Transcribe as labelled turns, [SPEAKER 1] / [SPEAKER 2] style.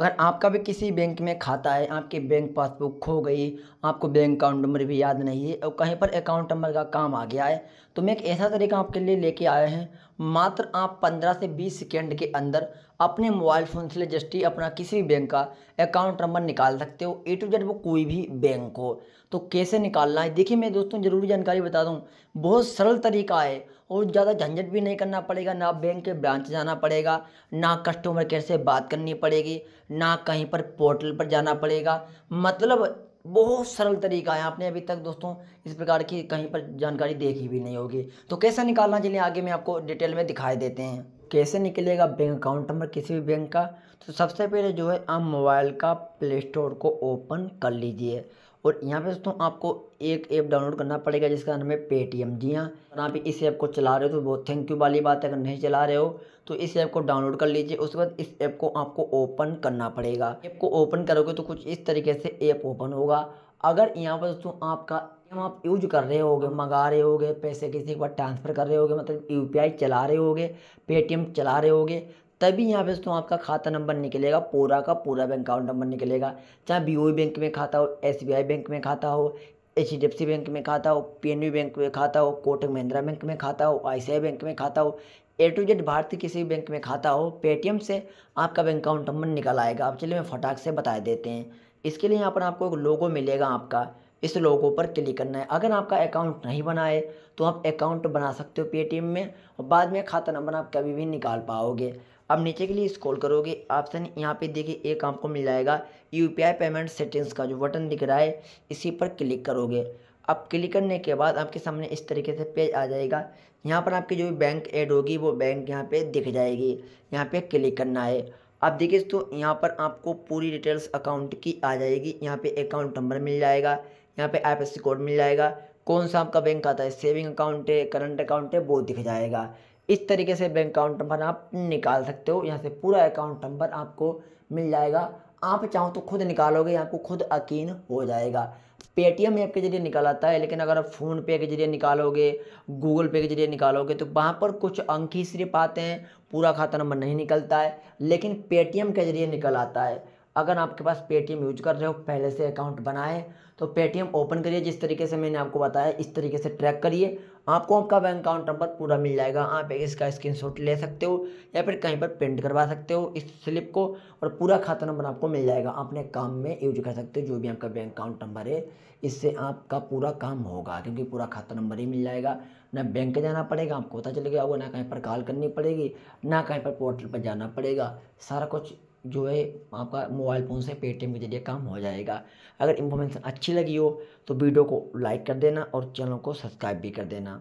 [SPEAKER 1] अगर आपका भी किसी बैंक में खाता है आपकी बैंक पासबुक खो गई आपको बैंक अकाउंट नंबर भी याद नहीं है और कहीं पर अकाउंट नंबर का काम आ गया है तो मैं एक ऐसा तरीका आपके लिए लेके आया है मात्र आप 15 से 20 सेकेंड के अंदर अपने मोबाइल फ़ोन से जस्ट ही अपना किसी भी बैंक का अकाउंट नंबर निकाल सकते हो ए टू जेड वो कोई भी बैंक हो तो कैसे निकालना है देखिए मैं दोस्तों ज़रूरी जानकारी बता दूँ बहुत सरल तरीका है और ज़्यादा झंझट भी नहीं करना पड़ेगा ना बैंक के ब्रांच जाना पड़ेगा ना कस्टमर केयर से बात करनी पड़ेगी ना कहीं पर पोर्टल पर जाना पड़ेगा मतलब बहुत सरल तरीका है आपने अभी तक दोस्तों इस प्रकार की कहीं पर जानकारी देखी भी नहीं होगी तो कैसे निकालना चलिए आगे में आपको डिटेल में दिखाई देते हैं कैसे निकलेगा बैंक अकाउंट नंबर किसी भी बैंक का तो सबसे पहले जो है आप मोबाइल का प्ले स्टोर को ओपन कर लीजिए और यहाँ पे दोस्तों आपको एक ऐप डाउनलोड करना पड़ेगा जिसका नाम है पेटीएम जी हाँ अगर आप इस ऐप को चला रहे हो तो बहुत थैंक यू वाली बात है अगर नहीं चला रहे हो तो इस ऐप को डाउनलोड कर लीजिए उसके बाद इस ऐप को आपको ओपन करना पड़ेगा ऐप को ओपन करोगे तो कुछ इस तरीके से ऐप ओपन होगा अगर यहाँ पर दोस्तों आपका हम आप यूज कर रहे होगे मंगा रहे होगे पैसे किसी के पास ट्रांसफ़र कर रहे होगे मतलब यूपीआई चला रहे होगे पेटीएम चला रहे होगे तभी यहाँ पे दोस्तों आपका खाता नंबर निकलेगा पूरा का पूरा बैंक अकाउंट नंबर निकलेगा चाहे बी बैंक e में खाता हो एस बैंक में खाता हो H D F C bank में खाता हो पी बैंक में खाता हो कोटक महिंद्रा बैंक में खाता हो आई बैंक में खाता हो ए टू जेड भारतीय किसी भी बैंक में खाता हो पेटीएम से आपका बैंक अकाउंट नंबर निकल आएगा आप चलिए मैं फटाक से बता देते हैं इसके लिए यहाँ पर आपको एक लोगो मिलेगा आपका इस लोगो पर क्लिक करना है अगर आपका अकाउंट नहीं बना है तो आप अकाउंट बना सकते हो पेटीएम में और बाद में खाता नंबर आप कभी भी निकाल पाओगे अब नीचे के लिए स्क्रॉल करोगे ऑप्शन यहाँ पे देखिए एक आपको मिल जाएगा यू पेमेंट सेटिंग्स का जो बटन दिख रहा है इसी पर क्लिक करोगे अब क्लिक करने के बाद आपके सामने इस तरीके से पेज आ जाएगा यहाँ पर आपकी जो भी बैंक ऐड होगी वो बैंक यहाँ पे दिख जाएगी यहाँ पे क्लिक करना है अब देखिए तो यहाँ पर आपको पूरी डिटेल्स अकाउंट की आ जाएगी यहाँ पर अकाउंट नंबर मिल जाएगा यहाँ पर आई कोड मिल जाएगा कौन सा आपका बैंक खाता है सेविंग अकाउंट है करंट अकाउंट है वो दिख जाएगा इस तरीके से बैंक अकाउंट नंबर आप निकाल सकते हो यहाँ से पूरा अकाउंट नंबर आपको मिल जाएगा आप चाहो तो खुद निकालोगे आपको खुद यकीन हो जाएगा पेटीएम ऐप के जरिए निकाल आता है लेकिन अगर आप फ़ोन पे के जरिए निकालोगे गूगल पे के जरिए निकालोगे तो वहाँ पर कुछ अंक ही सिर्फ आते हैं पूरा खाता नंबर नहीं निकलता है लेकिन पेटीएम के जरिए निकल आता है अगर आपके पास पेटीएम यूज कर रहे हो पहले से अकाउंट बनाए तो पेटीएम ओपन करिए जिस तरीके से मैंने आपको बताया इस तरीके से ट्रैक करिए आपको आपका बैंक अकाउंट नंबर पूरा मिल जाएगा आप इसका स्क्रीनशॉट ले सकते हो या फिर कहीं पर प्रिंट करवा सकते हो इस स्लिप को और पूरा खाता नंबर आपको मिल जाएगा अपने काम में यूज कर सकते हो जो भी आपका बैंक अकाउंट नंबर है इससे आपका पूरा काम होगा क्योंकि पूरा खाता नंबर ही मिल जाएगा ना बैंक जाना पड़ेगा आपको पता चल गया वो ना कहीं पर कॉल करनी पड़ेगी ना कहीं पर पोर्टल पर जाना पड़ेगा सारा कुछ जो है आपका मोबाइल फ़ोन से पेटीएम के जरिए काम हो जाएगा अगर इन्फॉर्मेशन अच्छी लगी हो तो वीडियो को लाइक कर देना और चैनल को सब्सक्राइब भी कर देना